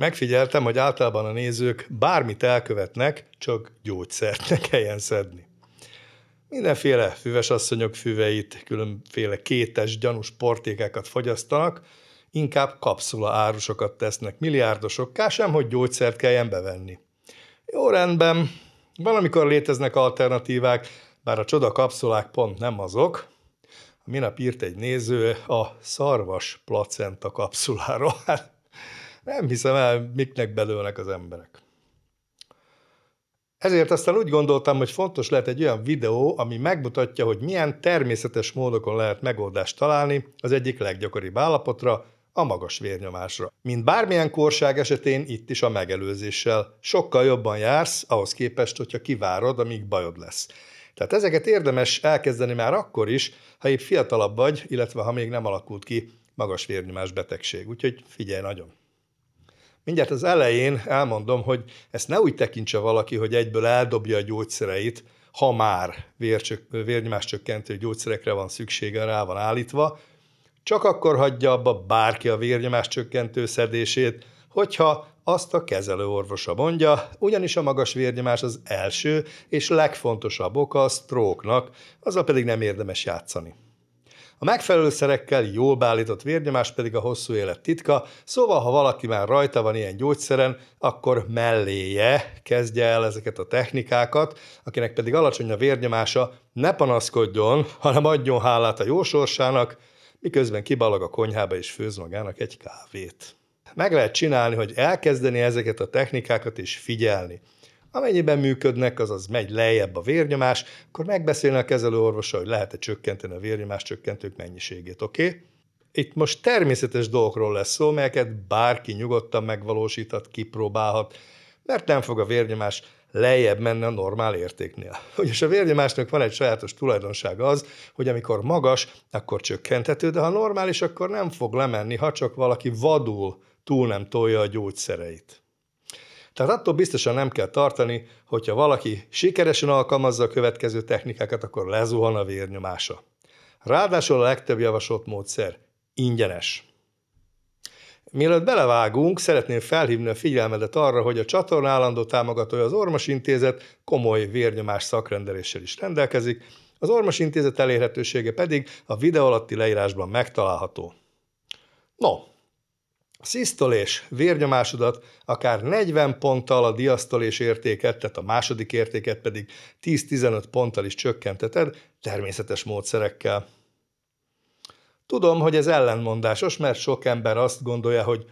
Megfigyeltem, hogy általában a nézők bármit elkövetnek, csak gyógyszert ne kelljen szedni. Mindenféle asszonyok füveit, különféle kétes, gyanús portékákat fogyasztanak, inkább kapszula árusokat tesznek milliárdosokká, sem hogy gyógyszert kelljen bevenni. Jó rendben, valamikor léteznek alternatívák, bár a csoda kapszulák pont nem azok. A minap írt egy néző a szarvas placenta kapszuláról. Hát nem hiszem el, miknek belőlnek az emberek. Ezért aztán úgy gondoltam, hogy fontos lehet egy olyan videó, ami megmutatja, hogy milyen természetes módokon lehet megoldást találni az egyik leggyakoribb állapotra, a magas vérnyomásra. Mint bármilyen korság esetén itt is a megelőzéssel. Sokkal jobban jársz, ahhoz képest, hogyha kivárod, amíg bajod lesz. Tehát ezeket érdemes elkezdeni már akkor is, ha épp fiatalabb vagy, illetve ha még nem alakult ki magas vérnyomás betegség. Úgyhogy figyelj nagyon! Mindjárt az elején elmondom, hogy ezt ne úgy tekintse valaki, hogy egyből eldobja a gyógyszereit, ha már vércsök, vérnyomáscsökkentő gyógyszerekre van szüksége, rá van állítva, csak akkor hagyja abba bárki a vérnyomáscsökkentő szedését, hogyha azt a orvosa mondja, ugyanis a magas vérnyomás az első és legfontosabb oka a nak, azzal pedig nem érdemes játszani. A megfelelő szerekkel jól beállított vérnyomás pedig a hosszú élet titka, szóval ha valaki már rajta van ilyen gyógyszeren, akkor melléje kezdje el ezeket a technikákat, akinek pedig alacsony a vérnyomása, ne panaszkodjon, hanem adjon hálát a jó sorsának, miközben kibalag a konyhába és főz magának egy kávét. Meg lehet csinálni, hogy elkezdeni ezeket a technikákat és figyelni. Amennyiben működnek, azaz megy lejjebb a vérnyomás, akkor megbeszélni a kezelőorvosa, hogy lehet-e csökkenteni a vérnyomás csökkentők mennyiségét, oké? Okay? Itt most természetes dolgokról lesz szó, melyeket bárki nyugodtan megvalósíthat, kipróbálhat, mert nem fog a vérnyomás lejjebb menne a normál értéknél. Ugyanis a vérnyomásnak van egy sajátos tulajdonsága az, hogy amikor magas, akkor csökkenthető, de ha normális, akkor nem fog lemenni, ha csak valaki vadul túl nem tolja a gyógyszereit. Tehát attól biztosan nem kell tartani, hogyha valaki sikeresen alkalmazza a következő technikákat, akkor lezuhan a vérnyomása. Ráadásul a legtöbb javasolt módszer ingyenes. Mielőtt belevágunk, szeretném felhívni a figyelmedet arra, hogy a csatorna állandó támogatója az Ormos Intézet komoly vérnyomás szakrendeléssel is rendelkezik, az Ormos Intézet elérhetősége pedig a videó alatti leírásban megtalálható. No, a szisztolés vérnyomásodat akár 40 ponttal a diasztolés értéket, tehát a második értéket pedig 10-15 ponttal is csökkenteted természetes módszerekkel. Tudom, hogy ez ellenmondásos, mert sok ember azt gondolja, hogy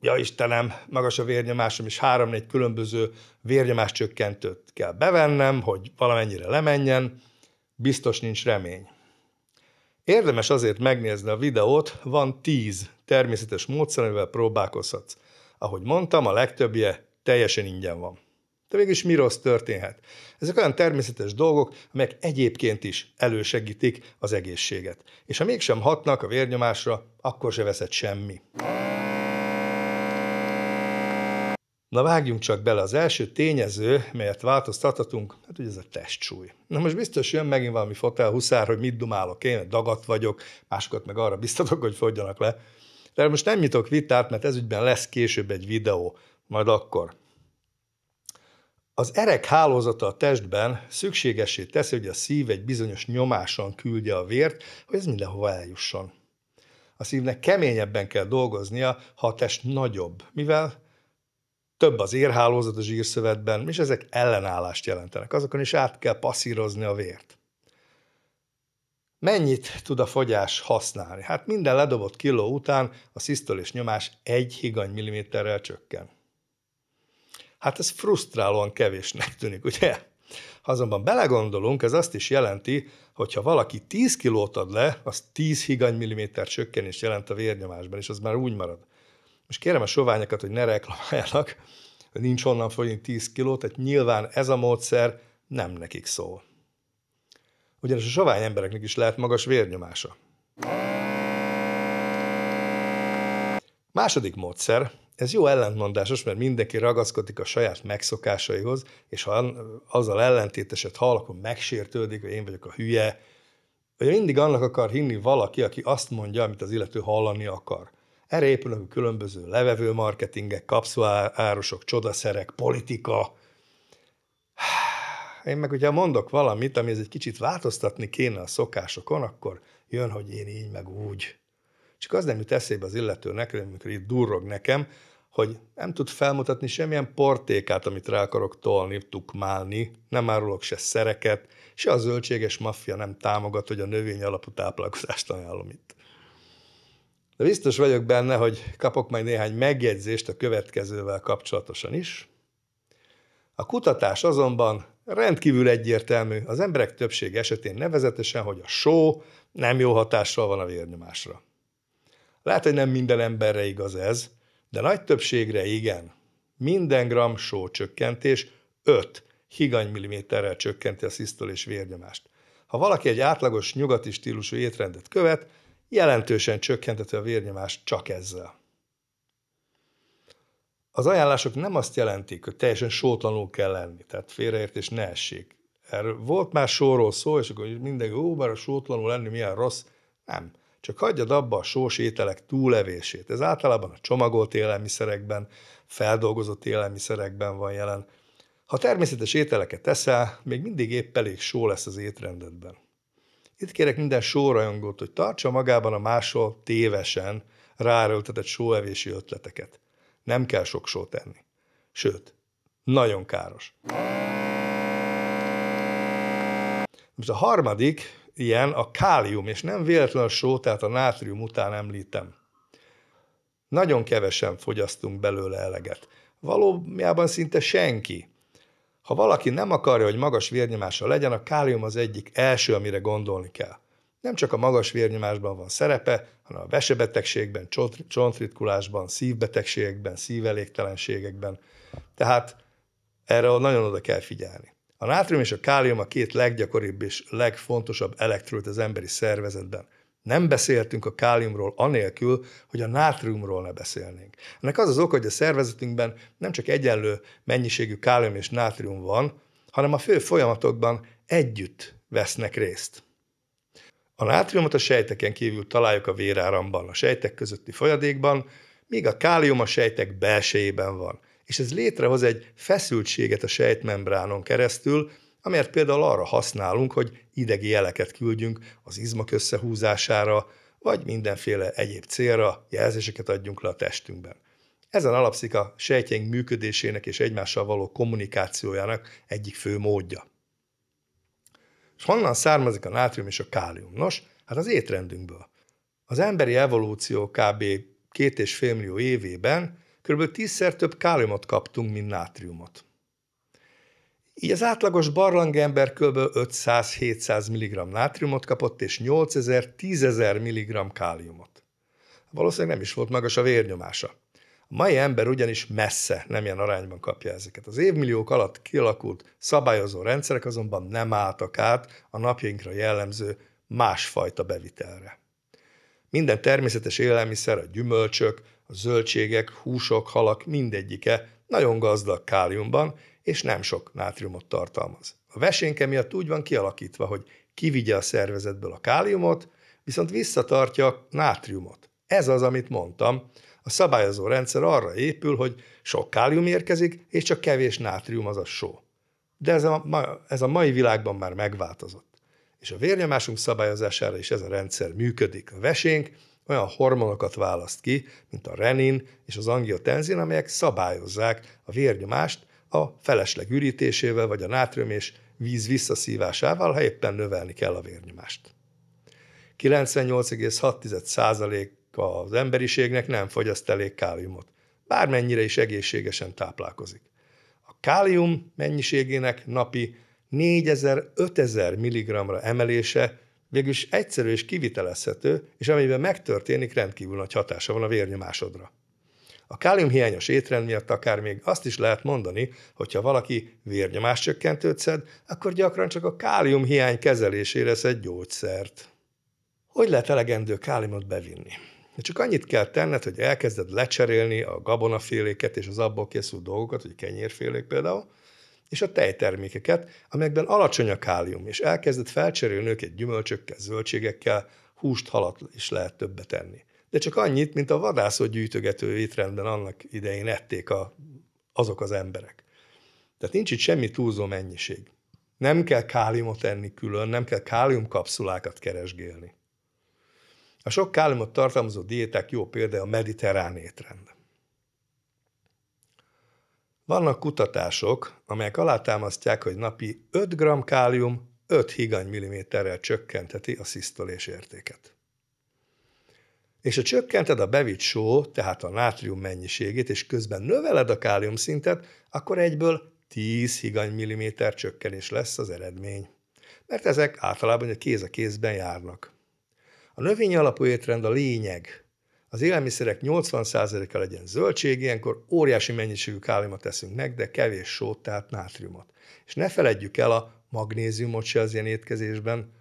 ja Istenem, magas a vérnyomásom, és három-négy különböző vérnyomás csökkentőt kell bevennem, hogy valamennyire lemenjen, biztos nincs remény. Érdemes azért megnézni a videót, van 10 természetes módszer, amivel próbálkozhatsz. Ahogy mondtam, a legtöbbje teljesen ingyen van. De mégis mi rossz történhet? Ezek olyan természetes dolgok, amelyek egyébként is elősegítik az egészséget. És ha mégsem hatnak a vérnyomásra, akkor se veszed semmi. Na vágjunk csak bele, az első tényező, melyet változtathatunk, hát ugye ez a testsúly. Na most biztos jön megint valami fotel huszár, hogy mit dumálok én, dagat vagyok, másokat meg arra biztatok, hogy fogjanak le. De most nem nyitok vitát, mert ez ügyben lesz később egy videó, majd akkor. Az erek hálózata a testben szükségesé teszi, hogy a szív egy bizonyos nyomáson küldje a vért, hogy ez mindenhova eljusson. A szívnek keményebben kell dolgoznia, ha a test nagyobb, mivel több az érhálózat a zsírszövetben, és ezek ellenállást jelentenek. Azokon is át kell passzírozni a vért. Mennyit tud a fogyás használni? Hát minden ledobott kiló után a szisztolés nyomás egy higany milliméterrel csökken. Hát ez frusztrálóan kevésnek tűnik, ugye? Ha azonban belegondolunk, ez azt is jelenti, hogy ha valaki 10 kilót ad le, az 10 higany milliméter csökkenést jelent a vérnyomásban, és az már úgy marad. Most kérem a soványokat, hogy ne reklamáljanak, hogy nincs honnan fogyni 10 kilót, tehát nyilván ez a módszer nem nekik szól. Ugyanis a sovány embereknek is lehet magas vérnyomása. Második módszer, ez jó ellentmondásos, mert mindenki ragaszkodik a saját megszokásaihoz, és ha azzal ellentéteset hall, akkor megsértődik, hogy én vagyok a hülye. Vagy mindig annak akar hinni valaki, aki azt mondja, amit az illető hallani akar. Erre épülünk különböző levevő marketingek, kapszulárosok, csodaszerek, politika. Én meg ugye mondok valamit, ez egy kicsit változtatni kéne a szokásokon, akkor jön, hogy én így meg úgy. Csak az nem jut eszébe az illetőnek, amikor itt durrog nekem, hogy nem tud felmutatni semmilyen portékát, amit rá akarok tolni, tukmálni, nem árulok se szereket, se a zöldséges maffia nem támogat, hogy a növény alapú táplálkozást ajánlom itt. De biztos vagyok benne, hogy kapok majd néhány megjegyzést a következővel kapcsolatosan is. A kutatás azonban rendkívül egyértelmű, az emberek többsége esetén nevezetesen, hogy a só nem jó hatással van a vérnyomásra. Lehet, hogy nem minden emberre igaz ez, de nagy többségre igen. Minden gram só csökkentés 5 higanymilliméterrel csökkenti a szisztol és vérnyomást. Ha valaki egy átlagos nyugati stílusú étrendet követ, jelentősen csökkentető a vérnyomást csak ezzel. Az ajánlások nem azt jelentik, hogy teljesen sótlanul kell lenni, tehát félreértés ne essék. Erről volt már sóról szó, és akkor mindenki, ó, bár a sótlanul lenni milyen rossz. Nem. Csak hagyjad abba a sós ételek túlevését. Ez általában a csomagolt élelmiszerekben, feldolgozott élelmiszerekben van jelen. Ha természetes ételeket teszel, még mindig épp elég só lesz az étrendedben. Itt kérek minden sórajongót, hogy tartsa magában a máshol tévesen ráerőltetett sóevési ötleteket. Nem kell sok sót tenni, Sőt, nagyon káros. Most a harmadik ilyen a kálium, és nem véletlen a só, tehát a nátrium után említem. Nagyon kevesen fogyasztunk belőle eleget. Valójában szinte senki. Ha valaki nem akarja, hogy magas vérnyomása legyen, a kálium az egyik első, amire gondolni kell. Nem csak a magas vérnyomásban van szerepe, hanem a vesebetegségben, csontritkulásban, szívbetegségekben, szívelégtelenségekben. Tehát erre nagyon oda kell figyelni. A nátrium és a kálium a két leggyakoribb és legfontosabb elektrolit az emberi szervezetben. Nem beszéltünk a káliumról anélkül, hogy a nátriumról ne beszélnénk. Ennek az az oka, hogy a szervezetünkben nem csak egyenlő mennyiségű kálium és nátrium van, hanem a fő folyamatokban együtt vesznek részt. A nátriumot a sejteken kívül találjuk a véráramban, a sejtek közötti folyadékban, míg a kálium a sejtek belsejében van. És ez létrehoz egy feszültséget a sejtmembránon keresztül, amelyet például arra használunk, hogy idegi jeleket küldjünk az izmak összehúzására, vagy mindenféle egyéb célra jelzéseket adjunk le a testünkben. Ezen alapszik a sejtjeink működésének és egymással való kommunikációjának egyik fő módja. És honnan származik a nátrium és a kálium? Nos, hát az étrendünkből. Az emberi evolúció kb. két és fél millió évében kb. tízszer szer több káliumot kaptunk, mint nátriumot. Így az átlagos barlangember kb. 500-700 mg nátriumot kapott, és 8000-10000 mg káliumot. Valószínűleg nem is volt magas a vérnyomása. A mai ember ugyanis messze nem ilyen arányban kapja ezeket. Az évmilliók alatt kialakult szabályozó rendszerek azonban nem álltak át a napjainkra jellemző másfajta bevitelre. Minden természetes élelmiszer, a gyümölcsök, a zöldségek, húsok, halak mindegyike nagyon gazdag káliumban, és nem sok nátriumot tartalmaz. A vesénke miatt úgy van kialakítva, hogy kivigye a szervezetből a káliumot, viszont visszatartja a nátriumot. Ez az, amit mondtam. A szabályozó rendszer arra épül, hogy sok kálium érkezik, és csak kevés nátrium, az a só. De ez a, ez a mai világban már megváltozott. És a vérnyomásunk szabályozására is ez a rendszer működik. A vesénk olyan hormonokat választ ki, mint a renin és az angiotenzin, amelyek szabályozzák a vérnyomást, a felesleg ürítésével, vagy a nátrium és víz visszaszívásával, ha éppen növelni kell a vérnyomást. 98,6% az emberiségnek nem fogyaszt elég káliumot, bármennyire is egészségesen táplálkozik. A kálium mennyiségének napi 4000-5000 mg emelése végülis egyszerű és kivitelezhető, és amiben megtörténik, rendkívül nagy hatása van a vérnyomásodra. A kálium hiányos étrend miatt akár még azt is lehet mondani, hogyha valaki vérnyomás csökkentőt szed, akkor gyakran csak a kálium hiány kezelésére szed gyógyszert. Hogy lehet elegendő káliumot bevinni? Csak annyit kell tenned, hogy elkezded lecserélni a gabonaféléket és az abból készült dolgokat, hogy kenyérfélék például, és a tejtermékeket, amelyekben alacsony a kálium, és elkezded felcserélni őket gyümölcsökkel, zöldségekkel, húst, halat is lehet többet enni de csak annyit, mint a vadászó gyűjtögető étrendben annak idején ették a, azok az emberek. Tehát nincs itt semmi túlzó mennyiség. Nem kell káliumot enni külön, nem kell káliumkapszulákat keresgélni. A sok káliumot tartalmazó diéták jó példa a mediterrán étrend. Vannak kutatások, amelyek alátámasztják, hogy napi 5 g kálium 5 higany milliméterrel csökkentheti a szisztolés értéket. És ha csökkented a bevitt só, tehát a nátrium mennyiségét, és közben növeled a kálium szintet, akkor egyből 10 higany milliméter csökkenés lesz az eredmény. Mert ezek általában a kéz a kézben járnak. A növény alapú étrend a lényeg. Az élelmiszerek 80%-a legyen zöldség, ilyenkor óriási mennyiségű káliumot teszünk meg, de kevés sót, tehát nátriumot. És ne feledjük el a magnéziumot se az ilyen étkezésben.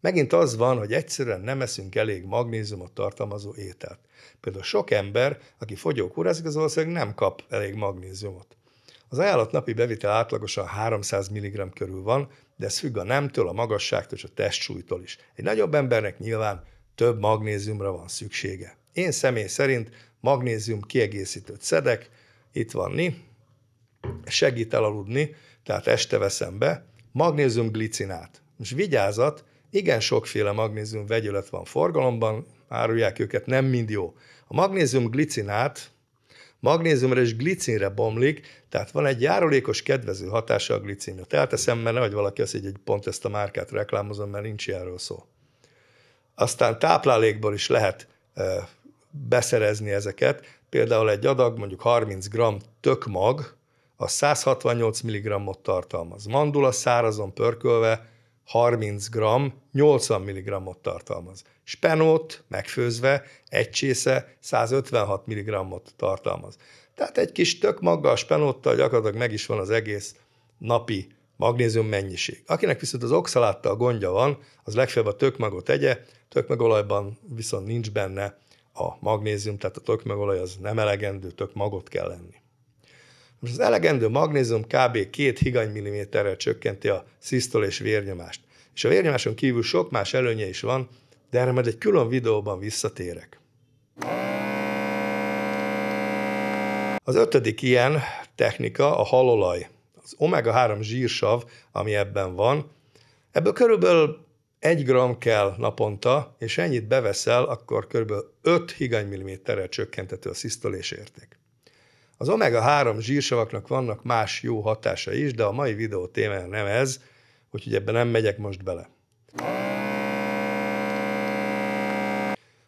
Megint az van, hogy egyszerűen nem eszünk elég magnéziumot tartalmazó ételt. Például sok ember, aki fogyókúrázik, az ország nem kap elég magnéziumot. Az ajánlott napi bevitel átlagosan 300 mg körül van, de ez függ a nemtől, a magasságtól és a testsúlytól is. Egy nagyobb embernek nyilván több magnéziumra van szüksége. Én személy szerint magnézium kiegészítőt szedek, itt van ni, segít elaludni, tehát este veszem be, magnézium glicinát. Most vigyázat, igen sokféle magnézium vegyület van forgalomban, árulják őket, nem mind jó. A magnézium glicinát magnéziumra és glicinre bomlik, tehát van egy járulékos kedvező hatása a glicinre. eszem, mert nehogy valaki azt így, hogy pont ezt a márkát reklámozom, mert nincs erről szó. Aztán táplálékból is lehet e, beszerezni ezeket, például egy adag, mondjuk 30 g tökmag, a 168 mg-ot tartalmaz. Mandula szárazon pörkölve 30 g 80 mg tartalmaz. Spenót megfőzve egy csésze 156 mg tartalmaz. Tehát egy kis tök maggal spenóttal gyakorlatilag meg is van az egész napi magnézium mennyiség. Akinek viszont az oxaláttal gondja van, az legfeljebb a tökmagot tegye, tökmagolajban viszont nincs benne a magnézium, tehát a tökmagolaj az nem elegendő, tökmagot kell lenni. Most az elegendő magnézium kb. 2 milliméterrel csökkenti a szisztol és vérnyomást. És a vérnyomáson kívül sok más előnye is van, de erre majd egy külön videóban visszatérek. Az ötödik ilyen technika a halolaj. Az omega-3 zsírsav, ami ebben van, ebből körülbelül 1 g kell naponta, és ennyit beveszel, akkor kb. 5 higany milliméterrel csökkentető a szisztolés érték. Az omega-3 zsírsavaknak vannak más jó hatása is, de a mai videó témája nem ez, úgyhogy ebben nem megyek most bele.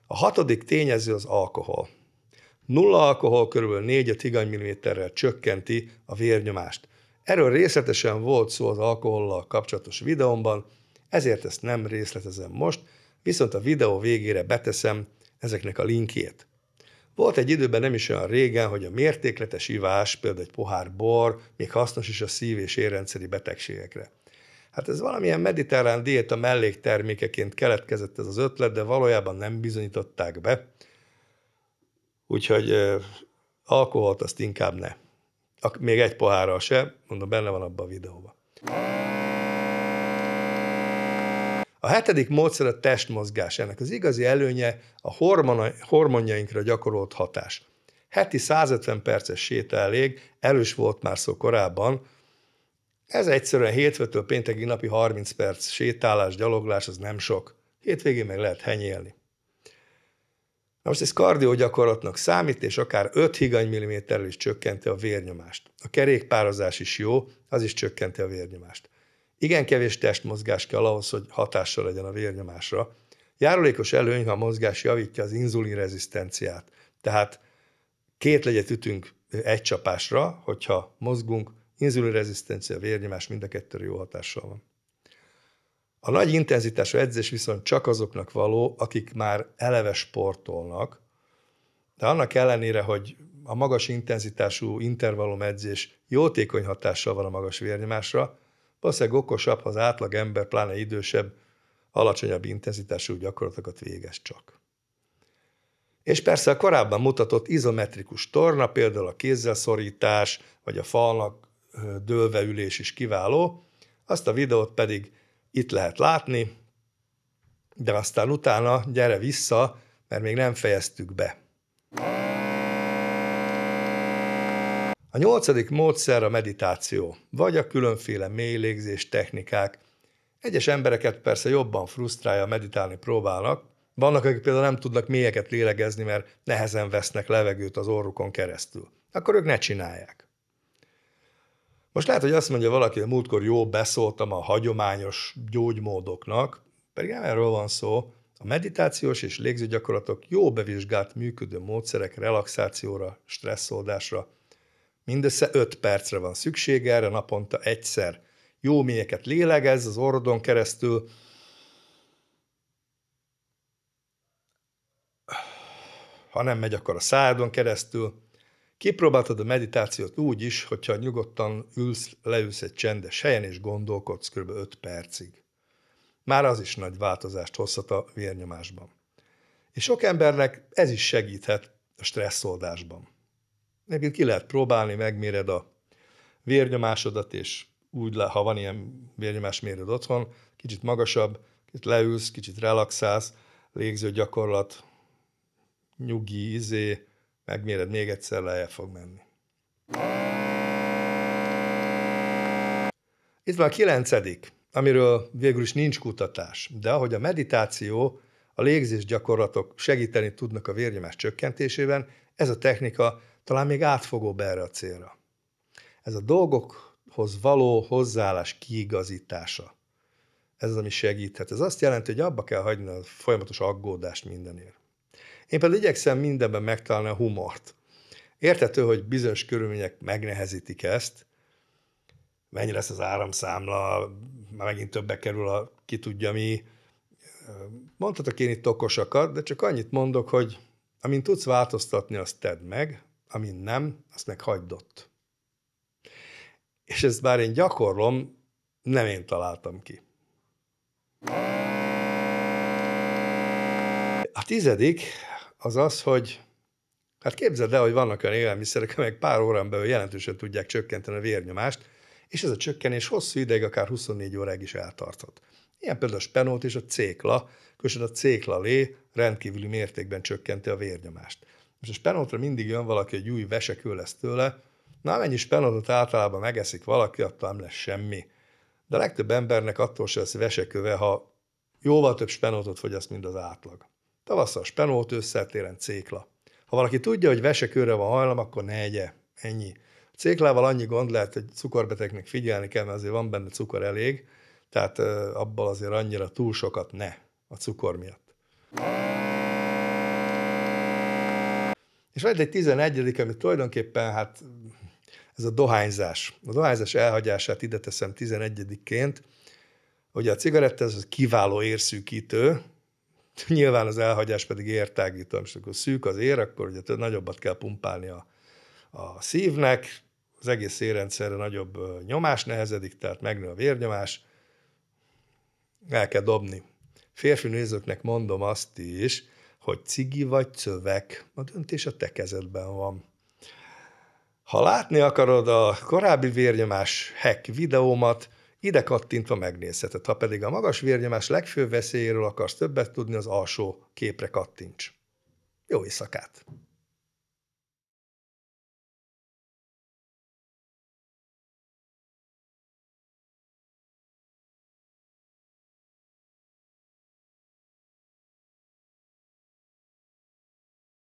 A hatodik tényező az alkohol. Nulla alkohol kb. 4-5 mm-rel csökkenti a vérnyomást. Erről részletesen volt szó az alkohollal kapcsolatos videómban, ezért ezt nem részletezem most, viszont a videó végére beteszem ezeknek a linkjét. Volt egy időben nem is olyan régen, hogy a mértékletes ivás, például egy pohár bor, még hasznos is a szív- és érrendszeri betegségekre. Hát ez valamilyen mediterrán diéta melléktermékeként keletkezett ez az ötlet, de valójában nem bizonyították be, úgyhogy euh, alkoholt azt inkább ne. Még egy pohárral se, mondom, benne van abban a videóban. A hetedik módszer a testmozgás. Ennek az igazi előnye a hormonjainkra gyakorolt hatás. Heti 150 perces séta elég, erős volt már szó korábban, ez egyszerűen hétfőtől péntekig napi 30 perc sétálás, gyaloglás, az nem sok. Hétvégén meg lehet henyélni. Na most ez kardió gyakorlatnak számít, és akár 5 higany milliméterrel is csökkenti a vérnyomást. A kerékpározás is jó, az is csökkenti a vérnyomást. Igen kevés testmozgás kell ahhoz, hogy hatással legyen a vérnyomásra. Járulékos előny, ha a mozgás javítja az inzulinrezisztenciát. Tehát két legyet ütünk egy csapásra, hogyha mozgunk, inzulinrezisztencia, vérnyomás mind a kettőre jó hatással van. A nagy intenzitású edzés viszont csak azoknak való, akik már eleve sportolnak, de annak ellenére, hogy a magas intenzitású intervallum edzés jótékony hatással van a magas vérnyomásra, valószínűleg okosabb, ha az átlag ember, pláne idősebb, alacsonyabb intenzitású gyakorlatokat végez csak. És persze a korábban mutatott izometrikus torna, például a kézzel szorítás, vagy a falnak dőlve ülés is kiváló, azt a videót pedig itt lehet látni, de aztán utána gyere vissza, mert még nem fejeztük be. A nyolcadik módszer a meditáció, vagy a különféle légzés technikák. Egyes embereket persze jobban frusztrálja, meditálni próbálnak. Vannak, akik például nem tudnak mélyeket lélegezni, mert nehezen vesznek levegőt az orrukon keresztül. Akkor ők ne csinálják. Most lehet, hogy azt mondja valaki, hogy múltkor jó beszóltam a hagyományos gyógymódoknak, pedig nem erről van szó, a meditációs és légzőgyakorlatok jó bevizsgált működő módszerek relaxációra, stresszoldásra, Mindössze 5 percre van szüksége erre naponta egyszer. Jó mélyeket lélegez az orrodon keresztül, ha nem megy, akkor a szádon keresztül. Kipróbáltad a meditációt úgy is, hogyha nyugodtan ülsz, leülsz egy csendes helyen, és gondolkodsz kb. 5 percig. Már az is nagy változást hozhat a vérnyomásban. És sok embernek ez is segíthet a stresszoldásban egyébként ki lehet próbálni, megméred a vérnyomásodat, és úgy, le, ha van ilyen vérnyomásmérőd otthon, kicsit magasabb, kicsit leülsz, kicsit relaxálsz, légző gyakorlat, nyugi, izé, megméred még egyszer, lejjebb fog menni. Itt van a kilencedik, amiről végül is nincs kutatás, de ahogy a meditáció, a légzés gyakorlatok segíteni tudnak a vérnyomás csökkentésében, ez a technika talán még átfogóbb erre a célra. Ez a dolgokhoz való hozzáállás kiigazítása. Ez az, ami segíthet. Ez azt jelenti, hogy abba kell hagyni a folyamatos aggódást mindenért. Én pedig igyekszem mindenben megtalálni a humort. Értető, hogy bizonyos körülmények megnehezítik ezt, mennyi lesz az áramszámla, már megint többe kerül a ki tudja mi. Mondhatok én itt okosakat, de csak annyit mondok, hogy amint tudsz változtatni, azt tedd meg, amin nem, azt meg hagyd ott. És ezt bár én gyakorlom, nem én találtam ki. A tizedik az az, hogy hát képzeld el, hogy vannak olyan élelmiszerek, amelyek pár órán belül jelentősen tudják csökkenteni a vérnyomást, és ez a csökkenés hosszú ideig, akár 24 óráig is eltarthat. Ilyen például a spenót és a cékla, különösen a cékla lé rendkívüli mértékben csökkenti a vérnyomást. Most a spenótra mindig jön valaki, egy új vesekő lesz tőle, na mennyi spenótot általában megeszik valaki, attól nem lesz semmi. De a legtöbb embernek attól se lesz veseköve, ha jóval több spenótot fogyaszt, mint az átlag. Tavasszal spenót, összetéren cékla. Ha valaki tudja, hogy vesekőre van hajlam, akkor ne egye. Ennyi. A céklával annyi gond lehet, hogy cukorbetegnek figyelni kell, mert azért van benne cukor elég, tehát abból azért annyira túl sokat ne a cukor miatt. És van egy 11 ami tulajdonképpen hát ez a dohányzás. A dohányzás elhagyását ide teszem 11-ként. hogy a cigaretta az kiváló érszűkítő, nyilván az elhagyás pedig értágító. És akkor szűk az ér, akkor ugye nagyobbat kell pumpálni a, a szívnek, az egész érrendszerre nagyobb nyomás nehezedik, tehát megnő a vérnyomás, el kell dobni. Férfi nézőknek mondom azt is, hogy cigi vagy cövek, a döntés a te kezedben van. Ha látni akarod a korábbi vérnyomás hack videómat, ide kattintva megnézheted, ha pedig a magas vérnyomás legfőbb veszélyéről akarsz többet tudni, az alsó képre kattints. Jó éjszakát!